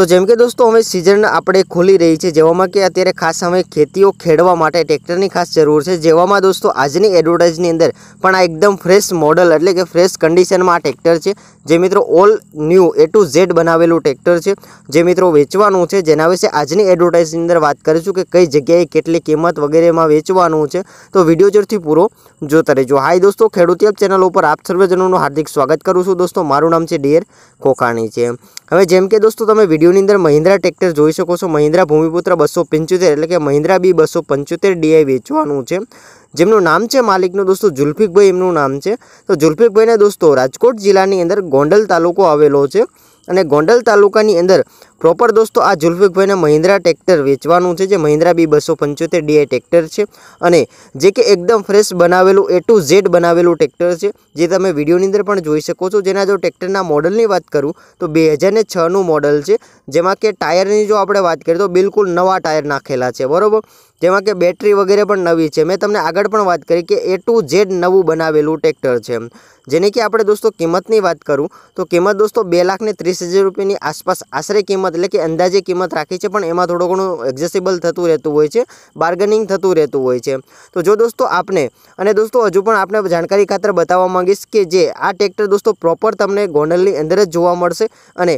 તો જેમ કે દોસ્તો અમે સીઝન આપણે ખોલી રહી છે જેવામાં કે અત્યારે ખાસ કરીને ખેતીઓ ખેડવા માટે ટ્રેક્ટરની ખાસ જરૂર છે જેવામાં દોસ્તો આજની એડવર્ટાઇઝની અંદર પણ આ એકદમ ફ્રેશ મોડેલ એટલે કે ફ્રેશ કન્ડિશનમાં ટ્રેક્ટર છે જે મિત્રો all new A to Z બનાવેલું ટ્રેક્ટર છે જે મિત્રો વેચવાનું છે જેના વિશે આજની એડવર્ટાઇઝની અંદર વાત કરીશું કે કઈ જગ્યાએ કેટલી કિંમત વગેરેમાં વેચવાનું છે તો વિડિયો જરથી પૂરો જોતા રહેજો हाय દોસ્તો ખેડૂતિયપ ચેનલ ઉપર આપ સર્વેજનોનો હાર્દિક સ્વાગત કરું છું દોસ્તો મારું નામ છે ઢેર કોકાણી છે હવે જેમ કે દોસ્તો તમે નંદનર મહિન્દ્રા ટ્રેક્ટર જોઈ શકો છો મહિન્દ્રા ભૂમિપુત્ર 275 એટલે કે મહિન્દ્રા B 275 DI વેચવાનું છે જેમનું નામ છે માલિકનું દોસ્તો ઝુલફિકભાઈ એમનું નામ છે તો ઝુલફિકભાઈના દોસ્તો રાજકોટ જિલ્લાની અંદર ગોંડલ તાલુકો આવેલો છે અને ગોંડલ તાલુકાની અંદર પ્રોપર દોસ્તો આ જુલ્ફિકભાઈને મહિન્દ્રા ટ્રેક્ટર વેચવાનું છે જે મહિન્દ્રા બી બસો પંચોતેર ડીઆઈ ટ્રેક્ટર છે અને જે કે એકદમ ફ્રેશ બનાવેલું એ ટુ ઝેડ બનાવેલું ટ્રેક્ટર છે જે તમે વિડીયોની અંદર પણ જોઈ શકો છો જેના જો ટ્રેક્ટરના મોડલની વાત કરું તો બે હજારને છનું મોડલ છે જેમાં કે ટાયરની જો આપણે વાત કરીએ તો બિલકુલ નવા ટાયર નાખેલા છે બરાબર જેમાં કે બેટરી વગેરે પણ નવી છે મેં તમને આગળ પણ વાત કરી કે એ ટુ ઝેડ નવું બનાવેલું ટ્રેક્ટર છે જેને કે આપણે દોસ્તો કિંમતની વાત करूं તો કિંમત દોસ્તો 230000 રૂપિયાની આસપાસ આસરે કિંમત એટલે કે અંદાજે કિંમત રાખી છે પણ એમાં થોડોકણો એક્સેસિબલ થતો રહેતો હોય છે બાર્ગેનિંગ થતો રહેતો હોય છે તો જો દોસ્તો આપને અને દોસ્તો હજુ પણ આપને જાણકારી ખાતર બતાવવા માંગે છે કે જે આ ટ્રેક્ટર દોસ્તો પ્રોપર તમને ગોંડલલી અંદર જ જોવા મળશે અને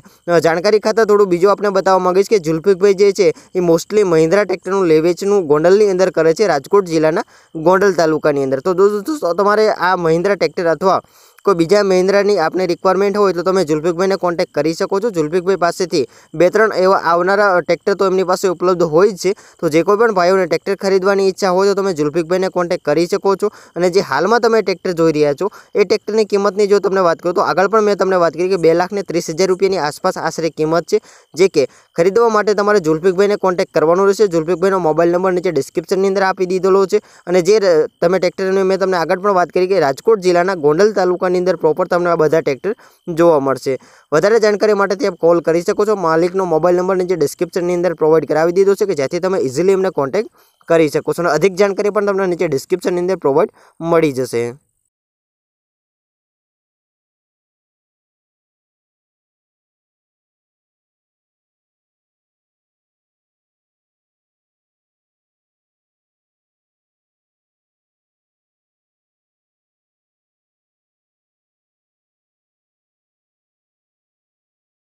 જાણકારી ખાતા થોડું બીજો આપને બતાવવા માંગે છે કે ઝુલફિક ભઈ જે છે એ મોસ્ટલી મહિન્દ્રા ટ્રેક્ટર નું લેવેચ નું ગોંડલલી અંદર કરે છે રાજકોટ જિલ્લાના ગોંડલ તાલુકાની અંદર તો દોસ્તો તો તમારે આ મહિન્દ્રા ટ્રેક્ટર अथवा કોઈ બીજા મેહંદ્રાની આપને रिक्वायरमेंट હોય તો તમે ઝુલફિકભાઈને કોન્ટેક્ટ કરી શકો છો ઝુલફિકભાઈ પાસેથી બે ત્રણ એવા આવનારા ટ્રેક્ટર તો એમની પાસે ઉપલબ્ધ હોય છે તો જે કોઈ પણ ભાઈઓને ટ્રેક્ટર ખરીદવાની ઈચ્છા હોય તો તમે ઝુલફિકભાઈને કોન્ટેક્ટ કરી શકો છો અને જે હાલમાં તમે ટ્રેક્ટર જોઈ રહ્યા છો એ ટ્રેક્ટરની કિંમતની જો તમે વાત કરો તો આગળ પણ મેં તમને વાત કરી કે 2,30,000 રૂપિયાની આસપાસ આશરે કિંમત છે જે કે ખરીદવા માટે તમારે ઝુલફિકભાઈને કોન્ટેક્ટ કરવાનો રહેશે ઝુલફિકભાઈનો મોબાઈલ નંબર નીચે ડિસ્ક્રિપ્શનની અંદર આપી દીધોલો છે અને જે તમે ટ્રેક્ટરની મે તમને આગળ પણ વાત કરી કે રાજકોટ જિલ્લાના ગોંડલ તાલુકાની અંદર પ્રોપર તમને આ બધા ટ્રેક્ટર જોવા મળશે વધારે જાણકારી માટે તમે કોલ કરી શકો છો માલિકનો મોબાઈલ નંબર નીચે ડિસ્ક્રિપ્શનની અંદર પ્રોવાઈડ કરાવી દીધો છે કે જેથી તમે ઈઝીલી એમને કોન્ટેક્ટ કરી શકો છો અને અધિક જાણકારી પણ તમને નીચે ડિસ્ક્રિપ્શનની અંદર પ્રોવાઈડ મળી જશે